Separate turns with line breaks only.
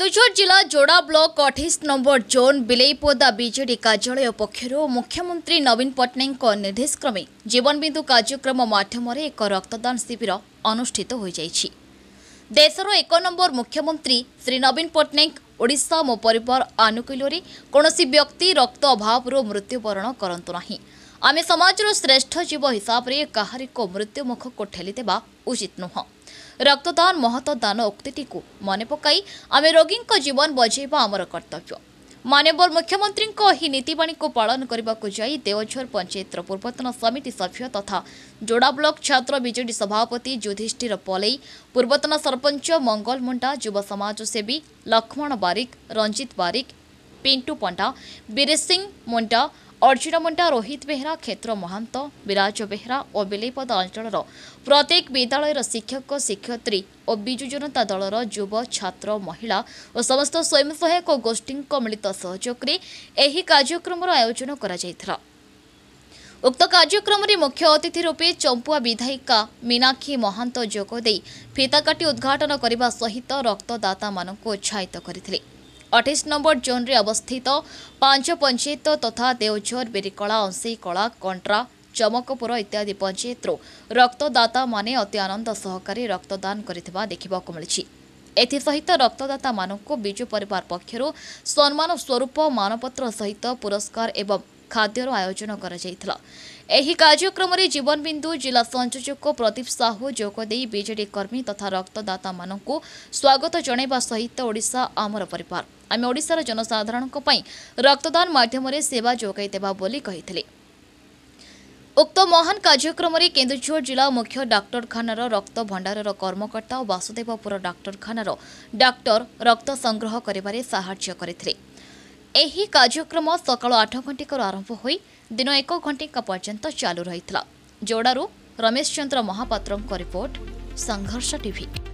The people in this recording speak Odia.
କେନ୍ଦୁଝର ଜିଲ୍ଲା ଯୋଡ଼ା ବ୍ଲକ ଅଠେଇଶ ନମ୍ବର ଜୋନ୍ ବିଲେଇପଦା ବିଜେଡି କାର୍ଯ୍ୟାଳୟ ପକ୍ଷରୁ ମୁଖ୍ୟମନ୍ତ୍ରୀ ନବୀନ ପଟ୍ଟନାୟକଙ୍କ ନିର୍ଦ୍ଦେଶକ୍ରମେ ଜୀବନବିନ୍ଦୁ କାର୍ଯ୍ୟକ୍ରମ ମାଧ୍ୟମରେ ଏକ ରକ୍ତଦାନ ଶିବିର ଅନୁଷ୍ଠିତ ହୋଇଯାଇଛି ଦେଶର ଏକ ନମ୍ବର ମୁଖ୍ୟମନ୍ତ୍ରୀ ଶ୍ରୀ ନବୀନ ପଟ୍ଟନାୟକ ଓଡ଼ିଶା ମୋ ପରିବାର ଆନୁକୂଲ୍ୟରେ କୌଣସି ବ୍ୟକ୍ତି ରକ୍ତ ଅଭାବରୁ ମୃତ୍ୟୁବରଣ କରନ୍ତୁ ନାହିଁ ଆମେ ସମାଜର ଶ୍ରେଷ୍ଠ ଜୀବ ହିସାବରେ କାହାରିକୁ ମୃତ୍ୟୁମୁଖକୁ ଠେଲିଦେବା ଉଚିତ ନୁହଁ ରକ୍ତଦାନ ମହତ ଦାନ ଉକ୍ତିଟିକୁ ମନେ ପକାଇ ଆମେ ରୋଗୀଙ୍କ ଜୀବନ ବଜେଇବା ଆମର କର୍ତ୍ତବ୍ୟ ମାନ୍ୟବର ମୁଖ୍ୟମନ୍ତ୍ରୀଙ୍କ ଏହି ନୀତିବାଣୀକୁ ପାଳନ କରିବାକୁ ଯାଇ ଦେଓଝର ପଞ୍ଚାୟତର ପୂର୍ବତନ ସମିତି ସଭ୍ୟ ତଥା ଯୋଡ଼ା ବ୍ଲକ ଛାତ୍ର ବିଜେଡି ସଭାପତି ଯୁଧିଷ୍ଠିର ପଲେଇ ପୂର୍ବତନ ସରପଞ୍ଚ ମଙ୍ଗଲ ମୁଣ୍ଡା ଯୁବ ସମାଜସେବୀ ଲକ୍ଷ୍ମଣ ବାରିକ ରଞ୍ଜିତ ବାରିକ ପିଣ୍ଟୁ ପଣ୍ଡା ବୀରେଶ ସିଂ ମୁଣ୍ଡା ଅର୍ଜୁନ ମୁଣ୍ଡା ରୋହିତ ବେହେରା କ୍ଷେତ୍ର ମହାନ୍ତ ବିରାଜ ବେହେରା ଓ ବିଲେଇପଦ ଅଞ୍ଚଳର ପ୍ରତ୍ୟେକ ବିଦ୍ୟାଳୟର ଶିକ୍ଷକ ଶିକ୍ଷୟତ୍ରୀ ଓ ବିଜୁ ଜନତା ଦଳର ଯୁବ ଛାତ୍ର ମହିଳା ଓ ସମସ୍ତ ସ୍ୱୟଂସହାୟକ ଗୋଷ୍ଠୀଙ୍କ ମିଳିତ ସହଯୋଗରେ ଏହି କାର୍ଯ୍ୟକ୍ରମର ଆୟୋଜନ କରାଯାଇଥିଲା ଉକ୍ତ କାର୍ଯ୍ୟକ୍ରମରେ ମୁଖ୍ୟ ଅତିଥି ରୂପେ ଚମ୍ପୁଆ ବିଧାୟିକା ମୀନାକ୍ଷୀ ମହାନ୍ତ ଯୋଗଦେଇ ଫିତାକାଟି ଉଦ୍ଘାଟନ କରିବା ସହିତ ରକ୍ତଦାତାମାନଙ୍କୁ ଉତ୍ସାହିତ କରିଥିଲେ अठाई नंबर जोन में अवस्थित पांच पंचायत तथा तो देवझर बेरिकला अंशी कला कंट्रा चमकपुर इत्यादि पंचायत रक्तदाता मान अति आनंद सहकारे रक्तदान कर देखा मिली एथसहित रक्तदाता मानू परिवार पक्षर सम्मान स्वरूप मानपत्र सहित पुरस्कार एवं ଖାଦ୍ୟର ଆୟୋଜନ କରାଯାଇଥିଲା ଏହି କାର୍ଯ୍ୟକ୍ରମରେ ଜୀବନବିନ୍ଦୁ ଜିଲ୍ଲା ସଂଯୋଜକ ପ୍ରଦୀପ ସାହୁ ଯୋଗଦେଇ ବିଜେଡ଼ି କର୍ମୀ ତଥା ରକ୍ତଦାତାମାନଙ୍କୁ ସ୍ୱାଗତ ଜଣାଇବା ସହିତ ଓଡ଼ିଶା ଆମର ପରିବାର ଆମେ ଓଡ଼ିଶାର ଜନସାଧାରଣଙ୍କ ପାଇଁ ରକ୍ତଦାନ ମାଧ୍ୟମରେ ସେବା ଯୋଗାଇଦେବା ବୋଲି କହିଥିଲେ ଉକ୍ତ ମହାନ କାର୍ଯ୍ୟକ୍ରମରେ କେନ୍ଦୁଝର ଜିଲ୍ଲା ମୁଖ୍ୟ ଡାକ୍ତରଖାନାର ରକ୍ତ ଭଣ୍ଡାରର କର୍ମକର୍ତ୍ତା ଓ ବାସୁଦେବପୁର ଡାକ୍ତରଖାନାର ଡାକ୍ତର ରକ୍ତ ସଂଗ୍ରହ କରିବାରେ ସାହାଯ୍ୟ କରିଥିଲେ ଏହି କାର୍ଯ୍ୟକ୍ରମ ସକାଳ ଆଠ ଘଣ୍ଟିକରୁ ଆରମ୍ଭ ହୋଇ ଦିନ ଏକ ଘଣ୍ଟିକା ପର୍ଯ୍ୟନ୍ତ ଚାଲୁ ରହିଥିଲା ଯୋଡ଼ାରୁ ରମେଶ ଚନ୍ଦ୍ର ମହାପାତ୍ରଙ୍କ ରିପୋର୍ଟ ସଂଘର୍ଷ ଟିଭି